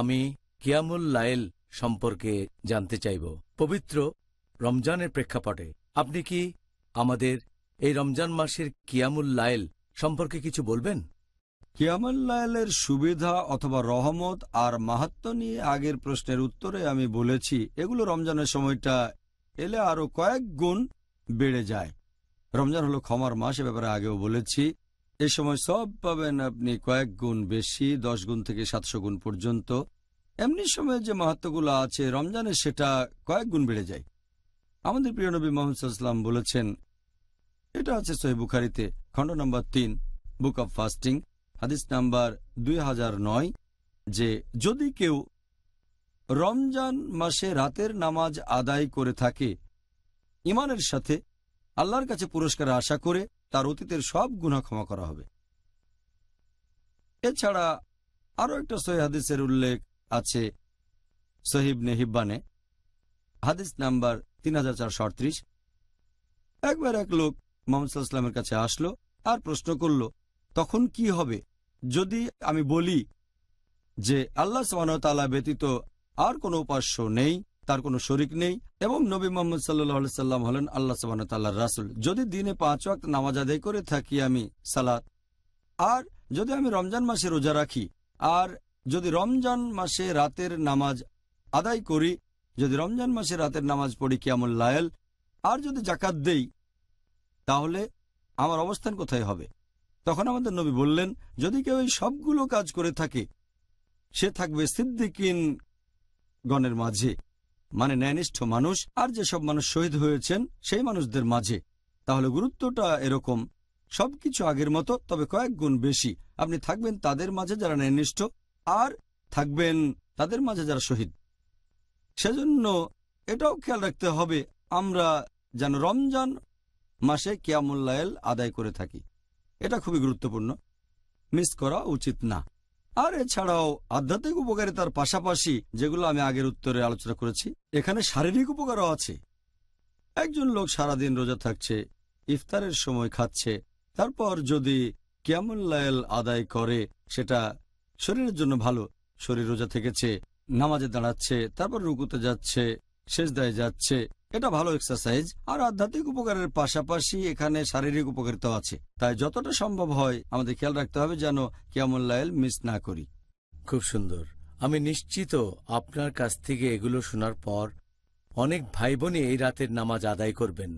আমি কিয়ামুল লাইল সম্পর্কে জানতে চাইব পবিত্র রমজানের প্রেক্ষাপটে আপনি কি আমাদের এই রমজান মাসের কিয়ামুল লাইল সম্পর্কে কিছু বলবেন কিয়ামুল লাইলের সুবিধা অথবা রহমত আর মাহাত্ম নিয়ে আগের প্রশ্নের উত্তরে আমি বলেছি এগুলো রমজানের সময়টা এলে আরও কয়েক গুণ বেড়ে যায় রমজান হলো ক্ষমার মাস এ ব্যাপারে আগেও বলেছি এ সময় সব পাবেন আপনি কয়েক গুণ বেশি দশ গুণ থেকে সাতশো গুণ পর্যন্ত এমনি সময় যে মাহাত্মগুলো আছে রমজানে সেটা কয়েক গুণ বেড়ে যায় আমাদের প্রিয় নবী মোহাম্মদাল্লাম বলেছেন এটা আছে সহি বুখারিতে খণ্ড নম্বর তিন বুক অব ফাস্টিং হাদিস নাম্বার দুই নয় যে যদি কেউ রমজান মাসে রাতের নামাজ আদায় করে থাকে ইমানের সাথে আল্লাহর কাছে পুরস্কার আশা করে তার অতীতের সব গুণা ক্ষমা করা হবে এছাড়া আরও একটা হাদিসের উল্লেখ আছে সহিব নেহিব্বানে হাদিস নাম্বার তিন একবার এক লোক মোহাম্মদামের কাছে আসলো আর প্রশ্ন করল তখন কি হবে যদি আমি বলি যে আল্লাহ সামানতালা ব্যতীত আর কোনো উপাস্য নেই তার কোনো শরিক নেই এবং নবী মোহাম্মদ সাল্লাহ সাল্লাম হলেন আল্লাহ সাবান তাল্লাহ রাসুল যদি দিনে পাঁচ ওয়াক্ত নামাজ আদায় করে থাকি আমি সালাত আর যদি আমি রমজান মাসে রোজা রাখি আর যদি রমজান মাসে রাতের নামাজ আদায় করি যদি রমজান মাসে রাতের নামাজ পড়ি কিয়ামুল লায়াল আর যদি জাকাত দেই তাহলে আমার অবস্থান কোথায় হবে তখন আমাদের নবী বললেন যদি কেউ এই সবগুলো কাজ করে থাকে সে থাকবে সিদ্দিকিন গণের মাঝে মানে ন্যায়নিষ্ঠ মানুষ আর যেসব মানুষ শহীদ হয়েছেন সেই মানুষদের মাঝে তাহলে গুরুত্বটা এরকম সবকিছু আগের মতো তবে কয়েক গুণ বেশি আপনি থাকবেন তাদের মাঝে যারা ন্যায়নিষ্ঠ আর থাকবেন তাদের মাঝে যারা শহীদ সেজন্য এটাও খেয়াল রাখতে হবে আমরা যেন রমজান মাসে কিয়ামুল্লায়েল আদায় করে থাকি এটা খুবই গুরুত্বপূর্ণ মিস করা উচিত না আর এছাড়াও আধ্যাত্মিক উপকারিতার পাশাপাশি যেগুলো আমি আগের উত্তরে আলোচনা করেছি এখানে শারীরিক উপকারও আছে একজন লোক সারাদিন রোজা থাকছে ইফতারের সময় খাচ্ছে তারপর যদি লায়ল আদায় করে সেটা শরীরের জন্য ভালো শরীর রোজা থেকেছে নামাজে দাঁড়াচ্ছে তারপর রুকুতে যাচ্ছে শেষদায় যাচ্ছে এটা ভালো এক্সারসাইজ আর আধ্যাত্মিক উপকারের পাশাপাশি এখানে শারীরিক উপকারিতা আছে তাই যতটা সম্ভব হয় আমাদের খেয়াল রাখতে হবে যেন কেমন লাইল মিস না করি খুব সুন্দর আমি নিশ্চিত আপনার কাছ থেকে এগুলো শোনার পর অনেক ভাই বোনই এই রাতের নামাজ আদায় করবেন